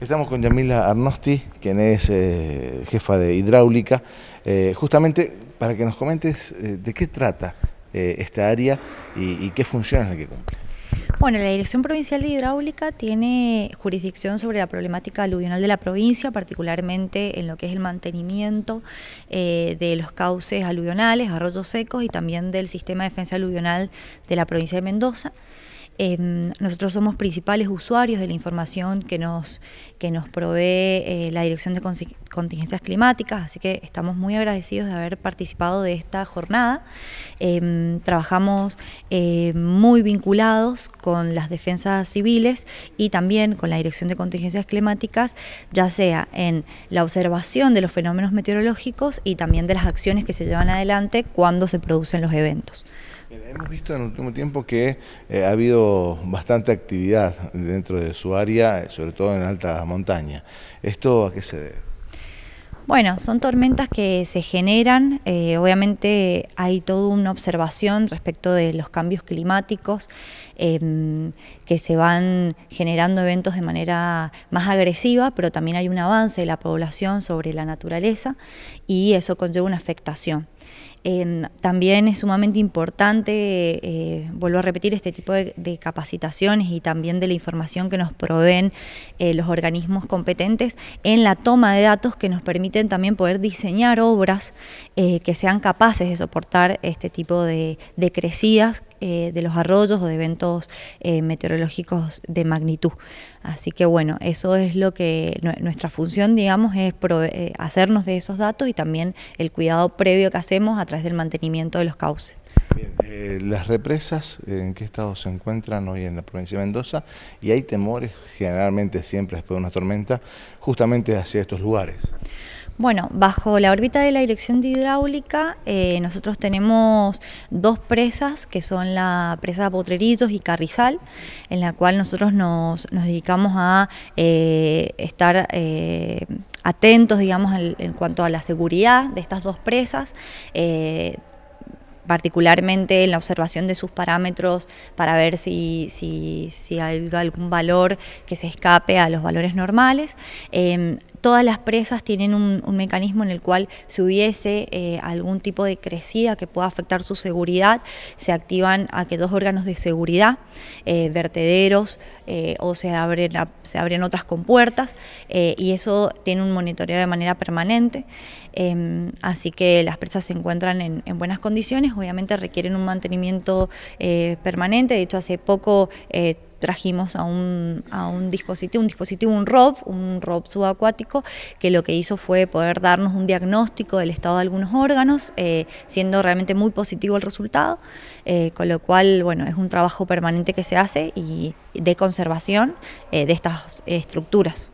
Estamos con Yamila Arnosti, quien es eh, jefa de hidráulica, eh, justamente para que nos comentes eh, de qué trata esta área y, qué funciones la que cumple. Bueno, la Dirección Provincial de Hidráulica tiene jurisdicción sobre la problemática aluvional de la provincia, particularmente en lo que es el mantenimiento de los cauces aluvionales, arroyos secos y también del sistema de defensa aluvional de la provincia de Mendoza nosotros somos principales usuarios de la información que nos, provee eh, la Dirección de Contingencias Climáticas, así que estamos muy agradecidos de haber participado de esta jornada. Em, trabajamos eh, muy vinculados con las defensas civiles y también con la Dirección de Contingencias Climáticas, ya sea en la observación de los fenómenos meteorológicos y también de las acciones que se llevan adelante cuando se producen los eventos. Hemos visto en el último tiempo que eh, ha habido bastante actividad dentro de su área, eh, sobre todo en alta montaña. ¿Esto a qué se debe? Bueno, son tormentas que se generan, eh, obviamente hay toda una observación respecto de los cambios climáticos, em, que se van generando eventos de manera más agresiva, pero también hay un avance de la población sobre la naturaleza y eso conlleva una afectación también es sumamente importante, eh, vuelvo a repetir, este tipo de, capacitaciones y también de la información que nos proveen eh, los organismos competentes en la toma de datos que nos permiten también poder diseñar obras eh, que sean capaces de soportar este tipo de crecidas eh, de los arroyos o de eventos eh, meteorológicos de magnitud. Así que bueno, eso es lo que nuestra función, digamos, es eh, hacernos de esos datos y también el cuidado previo que hacemos a través del mantenimiento de los cauces. las represas, ¿en qué estado se encuentran hoy en la provincia de Mendoza? Y hay temores, generalmente siempre después de una tormenta, justamente hacia estos lugares. Bueno, bajo la órbita de la dirección de hidráulica, eh, nosotros tenemos dos presas, que son la presa Potrerillos y Carrizal, en la cual nosotros nos, dedicamos a eh, estar eh, atentos, digamos, en, cuanto a la seguridad de estas dos presas particularmente en la observación de sus parámetros para ver si, si, hay algún valor que se escape a los valores normales. Em, todas las presas tienen un, mecanismo en el cual si hubiese eh, algún tipo de crecida que pueda afectar su seguridad, se activan aquellos órganos de seguridad, eh, vertederos eh, o se abren, se abren otras compuertas y eso tiene un monitoreo de manera permanente. Em, así que las presas se encuentran en buenas condiciones obviamente requieren un mantenimiento eh, permanente. De hecho, hace poco eh, trajimos a un, dispositivo, un dispositivo, un ROV, un ROV subacuático, que lo que hizo fue poder darnos un diagnóstico del estado de algunos órganos, eh, siendo realmente muy positivo el resultado, con lo cual, bueno, es un trabajo permanente que se hace y de conservación de estas estructuras.